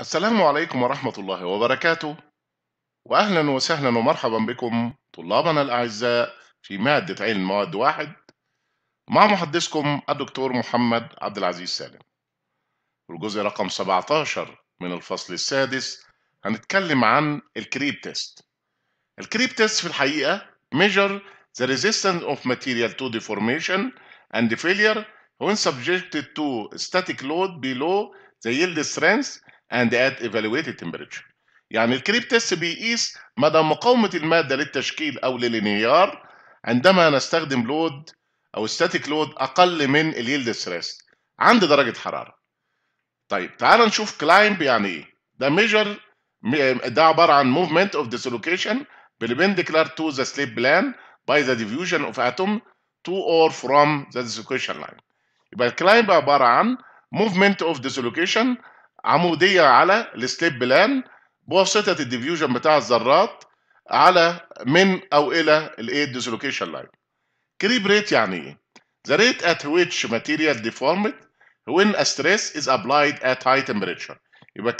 السلام عليكم ورحمة الله وبركاته وأهلا وسهلا ومرحبا بكم طلابنا الأعزاء في مادة علم مواد واحد مع محدثكم الدكتور محمد عبد العزيز سالم الجزء رقم 17 من الفصل السادس هنتكلم عن الكريب تيست الكريب تيست في الحقيقة measure the resistance of material to deformation and failure when subjected to static load below the yield strength and at evaluated temperature يعني الكريب تيست بيقيس مدى مقاومة المادة للتشكيل أو للانهيار عندما نستخدم لود أو ستاتيك لود أقل من اليلد ستريس عند درجة حرارة. طيب تعال نشوف كلايمب يعني إيه؟ ده ميجر ده عبارة عن movement of dislocation perpendicular to the slip plane by the diffusion of atom to or from the dislocation line. يبقى الكلايمب عبارة عن movement of dislocation عموديه على السليب بلان بواسطه الديفيوجن بتاع الذرات على من او الى الايه ديسلوكيشن لاين كريب ريت يعني ايه ذا ريت ات ويتش ماتيريال ديفورمد وين ستريس از ابلايد ات هاي تمبريتشر يبقى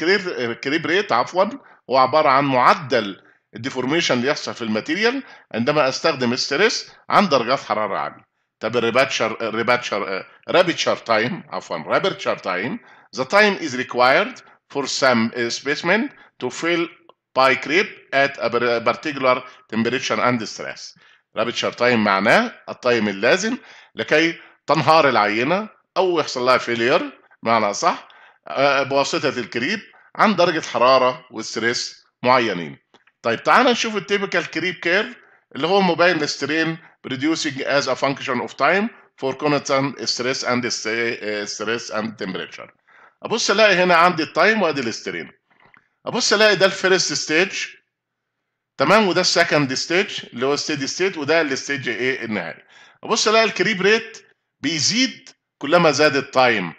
كريب ريت عفوا هو عباره عن معدل الديفورميشن اللي يحصل في الماتيريال عندما استخدم ستريس عن درجات حراره عاليه طب الريباتشر الريباتشر رابتشر آه، تايم عفوا رابتشر تايم The time is required for some specimen to fill by creep at a particular temperature and stress. رابتشر تايم معناه التايم اللازم لكي تنهار العينة أو يحصل لها فيلير معنى صح بواسطة الكريب عن درجة حرارة وستريس معينين. طيب تعال نشوف التيبيكال كريب كيرف اللي هو مبين للسترين producing as a function of time for constant stress and stress and temperature. ابص الاقي هنا عندي التايم وادي الاسترين ابص الاقي ده الفيرست ستيج تمام وده السكند ستيج اللي هو ستيدي ستيت وده الستيج ايه النهائي ابص الاقي الكريب ريت بيزيد كلما زاد التايم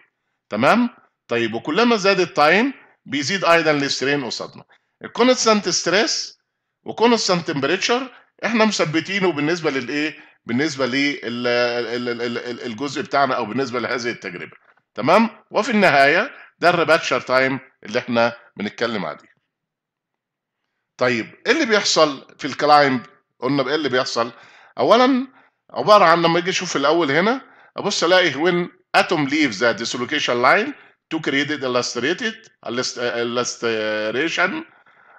تمام طيب وكلما زاد التايم بيزيد ايضا الاسترين قصادنا الكونستانت ستريس وكونستانت تمبريتشر احنا مثبتينه بالنسبه للايه بالنسبه للجزء بتاعنا او بالنسبه لهذه التجربه تمام وفي النهايه ده الريباتشر تايم اللي احنا بنتكلم عليه طيب ايه اللي بيحصل في الكلايمب قلنا ايه اللي بيحصل اولا عباره عن لما اجي اشوف الاول هنا ابص الاقي when atom leaves the dislocation line to create illustrated illustration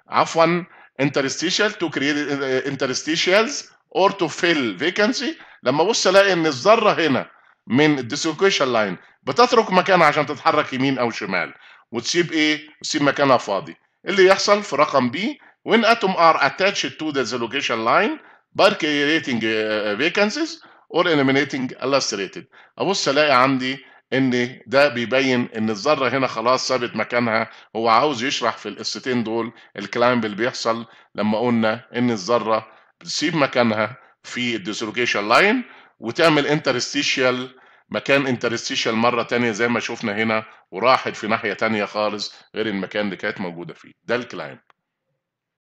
عفوا interstitial to create interstitials or to fill vacancy لما ابص الاقي ان الذره هنا من الديسلوكيشن لاين بتترك مكانها عشان تتحرك يمين او شمال وتسيب ايه؟ تسيب مكانها فاضي اللي يحصل في رقم بي when atom are attached to the dislocation line by creating آه، آه، vacancies or eliminating illustrated ابص الاقي عندي ان ده بيبين ان الذره هنا خلاص سابت مكانها هو عاوز يشرح في القصتين دول الكلايمب اللي بيحصل لما قلنا ان الذره بتسيب مكانها في الديسلوكيشن لاين وتعمل انترستيشيال مكان انترستيشيال مرة تانية زي ما شفنا هنا وراحت في ناحية تانية خالص غير المكان اللي كانت موجودة فيه ده الكلايمب